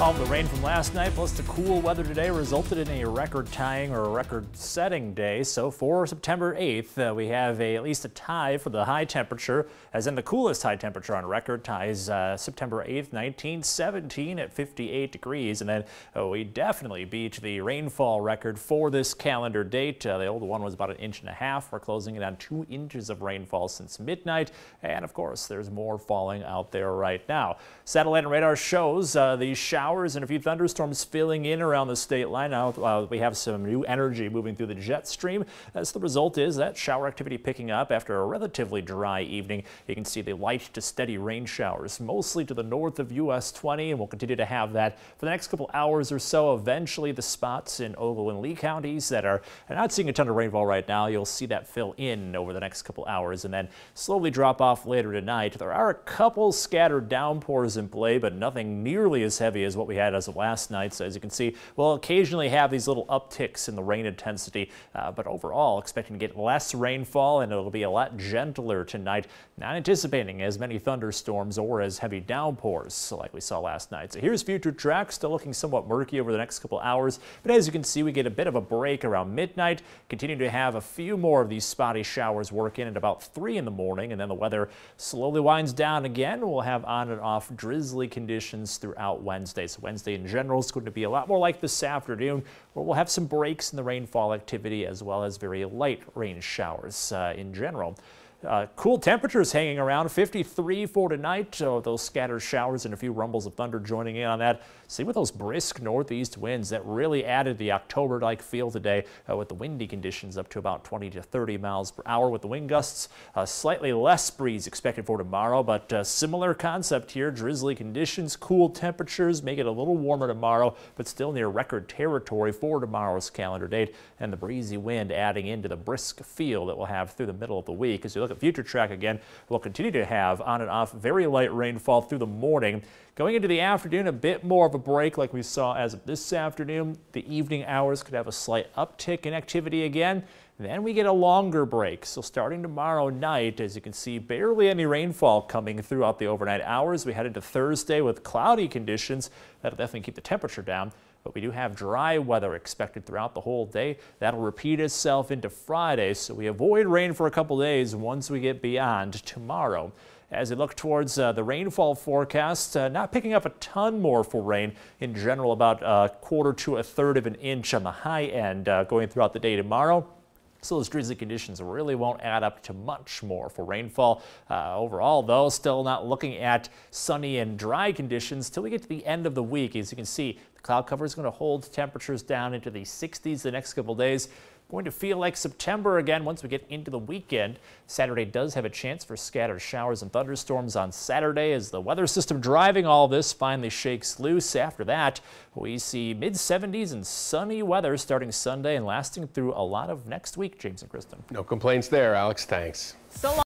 All the rain from last night plus the cool weather today resulted in a record tying or record setting day. So for September 8th, uh, we have a, at least a tie for the high temperature, as in the coolest high temperature on record ties uh, September 8th, 1917 at 58 degrees. And then oh, we definitely beat the rainfall record for this calendar date. Uh, the old one was about an inch and a half. We're closing in on two inches of rainfall since midnight. And of course, there's more falling out there right now. Satellite and radar shows uh, the shower showers and a few thunderstorms filling in around the state line. Now uh, we have some new energy moving through the jet stream. As the result is that shower activity picking up after a relatively dry evening. You can see the light to steady rain showers mostly to the north of US 20 and we'll continue to have that for the next couple hours or so. Eventually the spots in Ogle and Lee counties that are not seeing a ton of rainfall right now. You'll see that fill in over the next couple hours and then slowly drop off later tonight. There are a couple scattered downpours in play, but nothing nearly as heavy as what we had as of last night. So as you can see, we'll occasionally have these little upticks in the rain intensity, uh, but overall expecting to get less rainfall and it'll be a lot gentler tonight. Not anticipating as many thunderstorms or as heavy downpours like we saw last night. So here's future track still looking somewhat murky over the next couple hours, but as you can see, we get a bit of a break around midnight, continue to have a few more of these spotty showers work in at about 3 in the morning, and then the weather slowly winds down again. We'll have on and off drizzly conditions throughout Wednesday. Wednesday in general is going to be a lot more like this afternoon, where we'll have some breaks in the rainfall activity as well as very light rain showers uh, in general. Uh, cool temperatures hanging around 53 for tonight. Oh, those scattered showers and a few rumbles of thunder joining in on that. See with those brisk northeast winds that really added the October-like feel today uh, with the windy conditions up to about 20 to 30 miles per hour with the wind gusts. Uh, slightly less breeze expected for tomorrow, but uh, similar concept here. Drizzly conditions, cool temperatures, make it a little warmer tomorrow, but still near record territory for tomorrow's calendar date. And the breezy wind adding into the brisk feel that we'll have through the middle of the week as you look look at future track again, we'll continue to have on and off very light rainfall through the morning. Going into the afternoon, a bit more of a break like we saw as of this afternoon. The evening hours could have a slight uptick in activity again. Then we get a longer break. So starting tomorrow night, as you can see, barely any rainfall coming throughout the overnight hours. We head into Thursday with cloudy conditions. That'll definitely keep the temperature down. But we do have dry weather expected throughout the whole day. That'll repeat itself into Friday, so we avoid rain for a couple days once we get beyond tomorrow. As we look towards uh, the rainfall forecast, uh, not picking up a ton more for rain in general, about a quarter to a third of an inch on the high end uh, going throughout the day tomorrow. So those drizzly conditions really won't add up to much more for rainfall. Uh, overall, though, still not looking at sunny and dry conditions till we get to the end of the week. As you can see, the cloud cover is going to hold temperatures down into the 60s the next couple days. Going to feel like September again once we get into the weekend. Saturday does have a chance for scattered showers and thunderstorms on Saturday as the weather system driving all this finally shakes loose. After that, we see mid 70s and sunny weather starting Sunday and lasting through a lot of next week. James and Kristen. No complaints there, Alex. Thanks. So long.